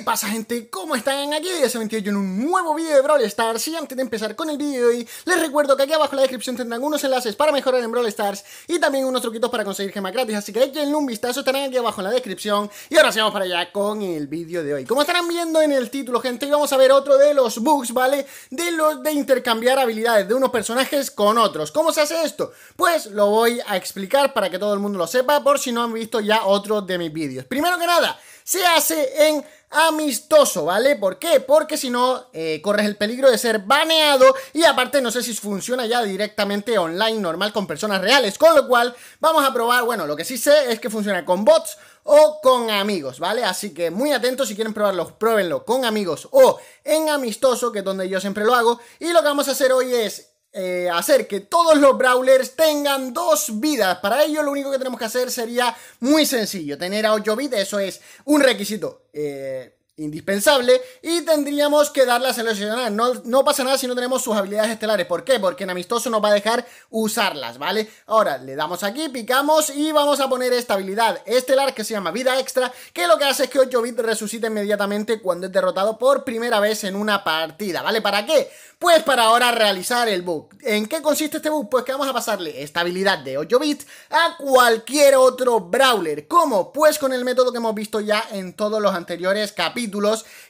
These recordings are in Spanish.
¿Qué pasa gente? ¿Cómo están? Aquí ya se en un nuevo vídeo de Brawl Stars y antes de empezar con el vídeo de hoy les recuerdo que aquí abajo en la descripción tendrán unos enlaces para mejorar en Brawl Stars y también unos truquitos para conseguir gemas gratis así que echenle un vistazo, estarán aquí abajo en la descripción y ahora se vamos para allá con el vídeo de hoy Como estarán viendo en el título gente, vamos a ver otro de los bugs, ¿vale? De los de intercambiar habilidades de unos personajes con otros ¿Cómo se hace esto? Pues lo voy a explicar para que todo el mundo lo sepa por si no han visto ya otro de mis vídeos Primero que nada se hace en amistoso, ¿vale? ¿Por qué? Porque si no, eh, corres el peligro de ser baneado y aparte no sé si funciona ya directamente online normal con personas reales, con lo cual vamos a probar, bueno, lo que sí sé es que funciona con bots o con amigos, ¿vale? Así que muy atentos, si quieren probarlo, pruébenlo con amigos o en amistoso, que es donde yo siempre lo hago. Y lo que vamos a hacer hoy es eh, hacer que todos los Brawlers tengan dos vidas. Para ello, lo único que tenemos que hacer sería muy sencillo: tener a 8 bits, eso es un requisito. Eh, indispensable y tendríamos que darla a seleccionar. No, no pasa nada si no tenemos sus habilidades estelares. ¿Por qué? Porque en amistoso nos va a dejar usarlas, ¿vale? Ahora le damos aquí, picamos y vamos a poner esta habilidad estelar que se llama vida extra, que lo que hace es que 8-bit resucite inmediatamente cuando es derrotado por primera vez en una partida, ¿vale? ¿Para qué? Pues para ahora realizar el bug. ¿En qué consiste este bug? Pues que vamos a pasarle esta habilidad de 8 bit a cualquier otro brawler. ¿Cómo? Pues con el método que hemos visto ya en todos los anteriores capítulos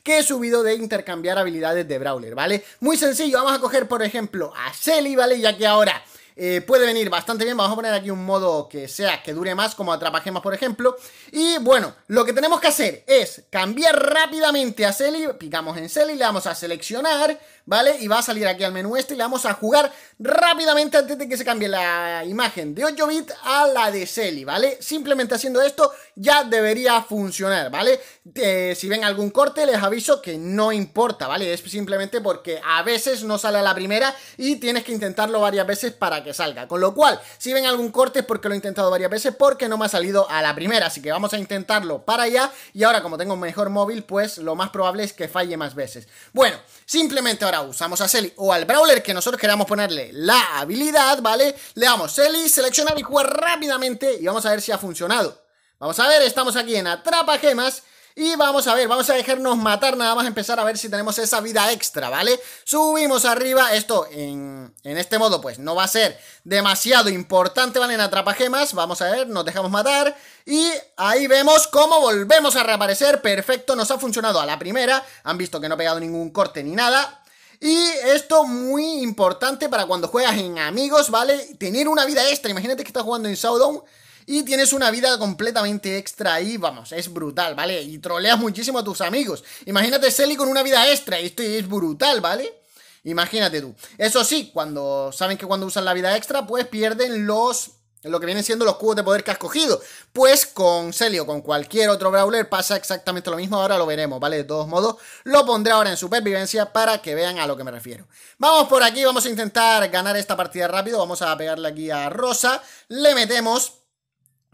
que he subido de intercambiar habilidades de Brawler, ¿vale? Muy sencillo, vamos a coger por ejemplo a Shelly, ¿vale? Ya que ahora eh, puede venir bastante bien. Vamos a poner aquí un modo que sea que dure más, como atrapajemos, por ejemplo. Y bueno, lo que tenemos que hacer es cambiar rápidamente a Selly. Picamos en Selly, le vamos a seleccionar, ¿vale? Y va a salir aquí al menú este y le vamos a jugar rápidamente antes de que se cambie la imagen de 8 bit a la de Selly, ¿vale? Simplemente haciendo esto ya debería funcionar, ¿vale? Eh, si ven algún corte, les aviso que no importa, ¿vale? Es simplemente porque a veces no sale a la primera y tienes que intentarlo varias veces para que salga. Con lo cual, si ven algún corte es porque lo he intentado varias veces, porque no me ha salido a la primera. Así que vamos a intentarlo para allá. Y ahora, como tengo un mejor móvil, pues lo más probable es que falle más veces. Bueno, simplemente ahora usamos a Selly o al Brawler que nosotros queramos ponerle la habilidad, ¿vale? Le damos Selly, seleccionar y jugar rápidamente. Y vamos a ver si ha funcionado. Vamos a ver, estamos aquí en Atrapa Gemas. Y vamos a ver, vamos a dejarnos matar nada más empezar a ver si tenemos esa vida extra, ¿vale? Subimos arriba, esto en, este modo pues no va a ser demasiado importante, ¿vale? En atrapajemas, vamos a ver, nos dejamos matar y ahí vemos cómo volvemos a reaparecer, perfecto, nos ha funcionado a la primera, han visto que no ha pegado ningún corte ni nada, y esto muy importante para cuando juegas en amigos, ¿vale? Tener una vida extra. Imagínate que estás jugando en Showdown y tienes una vida completamente extra ahí, vamos, es brutal, ¿vale? Y troleas muchísimo a tus amigos. Imagínate Selly con una vida extra, esto es brutal, ¿vale? Imagínate tú. Eso sí, cuando saben que cuando usan la vida extra, pues pierden los lo que vienen siendo los cubos de poder que has cogido. Pues con Celio, con cualquier otro Brawler, pasa exactamente lo mismo. Ahora lo veremos, ¿vale? De todos modos, lo pondré ahora en supervivencia para que vean a lo que me refiero. Vamos por aquí, vamos a intentar ganar esta partida rápido. Vamos a pegarle aquí a Rosa. Le metemos.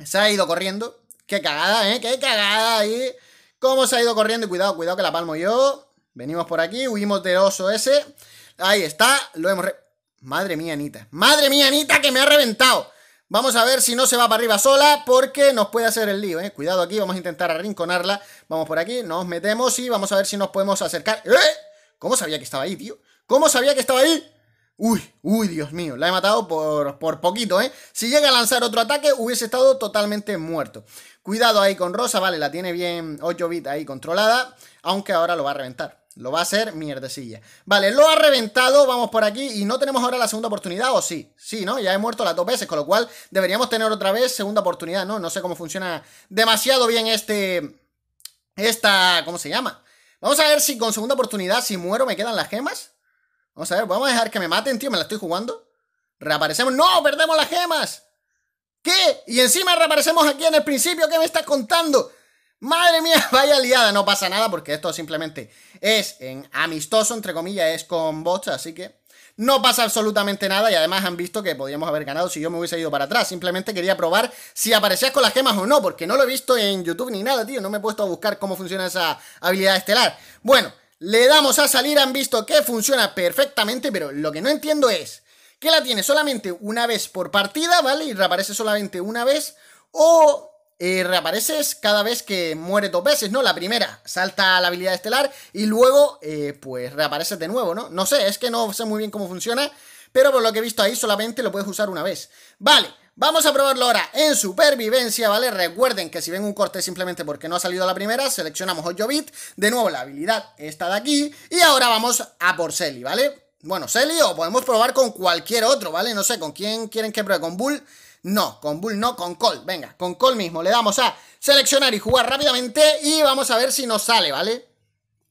Se ha ido corriendo. Qué cagada, ¿eh? Qué cagada ahí. Cómo se ha ido corriendo. cuidado, cuidado que la palmo yo. Venimos por aquí, huimos del oso ese. Ahí está, lo hemos... Re... Madre mía, Anita. Madre mía, Anita, que me ha reventado. Vamos a ver si no se va para arriba sola porque nos puede hacer el lío, ¿eh? Cuidado aquí, vamos a intentar arrinconarla. Vamos por aquí, nos metemos y vamos a ver si nos podemos acercar. ¡Eh! ¿Cómo sabía que estaba ahí, tío? ¿Cómo sabía que estaba ahí? Uy, uy, Dios mío, la he matado por, por poquito, ¿eh? Si llega a lanzar otro ataque, hubiese estado totalmente muerto. Cuidado ahí con Rosa, vale, la tiene bien 8 bit ahí controlada, aunque ahora lo va a reventar. Lo va a hacer mierdecilla. Vale, lo ha reventado, vamos por aquí y no tenemos ahora la segunda oportunidad, ¿o sí? Sí, ¿no? Ya he muerto las dos veces, con lo cual deberíamos tener otra vez segunda oportunidad, ¿no? No sé cómo funciona demasiado bien este... Esta... ¿Cómo se llama? Vamos a ver si con segunda oportunidad, si muero, me quedan las gemas. Vamos a ver, vamos a dejar que me maten, tío, me la estoy jugando. Reaparecemos. ¡No! ¡Perdemos las gemas! ¿Qué? Y encima reaparecemos aquí en el principio. ¿Qué me estás contando? Madre mía, vaya liada. No pasa nada porque esto simplemente es en amistoso, entre comillas, es con bots, así que no pasa absolutamente nada. Y además han visto que podíamos haber ganado si yo me hubiese ido para atrás. Simplemente quería probar si aparecías con las gemas o no, porque no lo he visto en YouTube ni nada, tío. No me he puesto a buscar cómo funciona esa habilidad estelar. Bueno. Le damos a salir, han visto que funciona perfectamente, pero lo que no entiendo es que la tiene solamente una vez por partida, ¿vale? Y reaparece solamente una vez, o eh, reapareces cada vez que muere dos veces, ¿no? La primera salta la habilidad estelar y luego, eh, pues, reapareces de nuevo, ¿no? No sé, es que no sé muy bien cómo funciona, pero por lo que he visto ahí solamente lo puedes usar una vez. Vale, Vamos a probarlo ahora en supervivencia, ¿vale? Recuerden que si ven un corte simplemente porque no ha salido la primera, seleccionamos 8 bit, de nuevo la habilidad está de aquí, y ahora vamos a por Selly, ¿vale? Bueno, Selly o podemos probar con cualquier otro, ¿vale? No sé, ¿con quién quieren que pruebe? ¿Con Bull? No, con Bull no, con Cole. Venga, con Cole mismo. Le damos a seleccionar y jugar rápidamente y vamos a ver si nos sale, ¿vale?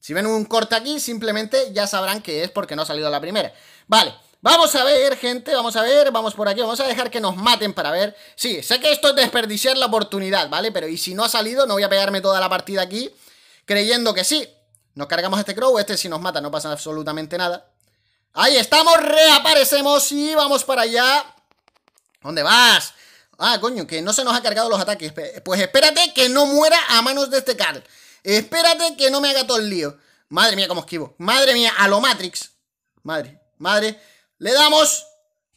Si ven un corte aquí, simplemente ya sabrán que es porque no ha salido la primera. Vale, Vamos a ver, gente, vamos a ver, vamos por aquí, vamos a dejar que nos maten para ver. Sí, sé que esto es desperdiciar la oportunidad, ¿vale? Pero y si no ha salido, no voy a pegarme toda la partida aquí creyendo que sí. Nos cargamos a este Crow, este si nos mata no pasa absolutamente nada. Ahí estamos, reaparecemos y vamos para allá. ¿Dónde vas? Ah, coño, que no se nos ha cargado los ataques. Pues espérate que no muera a manos de este Carl. Espérate que no me haga todo el lío. Madre mía, cómo esquivo. Madre mía, a lo Matrix. Madre, madre. Le damos.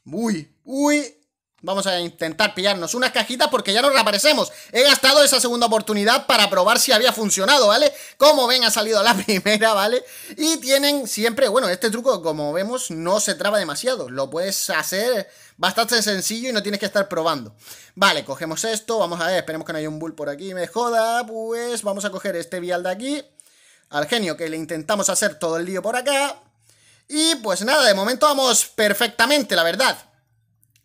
Uy, uy. Vamos a intentar pillarnos unas cajitas porque ya nos reaparecemos. He gastado esa segunda oportunidad para probar si había funcionado, ¿vale? Como ven, ha salido la primera, ¿vale? Y tienen siempre, bueno, este truco, como vemos, no se traba demasiado. Lo puedes hacer bastante sencillo y no tienes que estar probando. Vale, cogemos esto, vamos a ver, esperemos que no haya un bull por aquí, me joda. Pues vamos a coger este vial de aquí. Al genio que le intentamos hacer todo el lío por acá. Y pues nada, de momento vamos perfectamente, la verdad.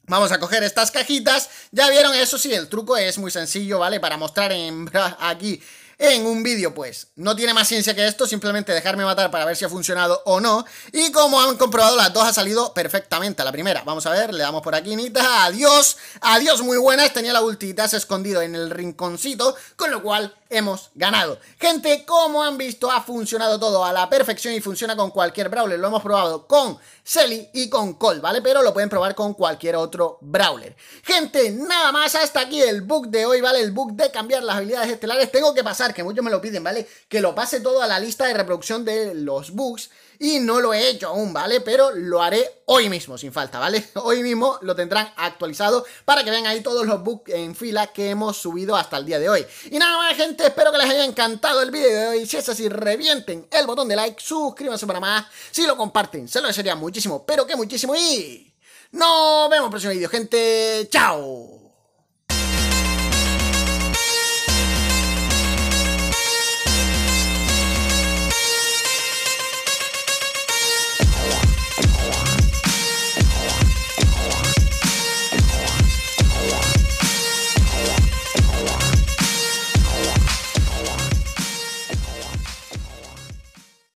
Vamos a coger estas cajitas. Ya vieron, eso sí, el truco es muy sencillo, ¿vale? Para mostrar en, aquí en un vídeo, pues. No tiene más ciencia que esto, simplemente dejarme matar para ver si ha funcionado o no. Y como han comprobado, las dos ha salido perfectamente la primera. Vamos a ver, le damos por aquí, Nita. Adiós, adiós, muy buenas. Tenía la ultitas escondido en el rinconcito, con lo cual hemos ganado. Gente, como han visto, ha funcionado todo a la perfección y funciona con cualquier Brawler. Lo hemos probado con Selly y con Cole, ¿vale? Pero lo pueden probar con cualquier otro Brawler. Gente, nada más, hasta aquí el bug de hoy, ¿vale? El bug de cambiar las habilidades estelares. Tengo que pasar, que muchos me lo piden, ¿vale? Que lo pase todo a la lista de reproducción de los bugs y no lo he hecho aún, ¿vale? Pero lo haré hoy mismo, sin falta, ¿vale? Hoy mismo lo tendrán actualizado para que vean ahí todos los bugs en fila que hemos subido hasta el día de hoy. Y nada más, gente, espero que les haya encantado el vídeo de hoy. Si es así, revienten el botón de like, suscríbanse para más. Si lo comparten, se lo desearía muchísimo, pero que muchísimo. Y nos vemos en el próximo vídeo, gente. ¡Chao!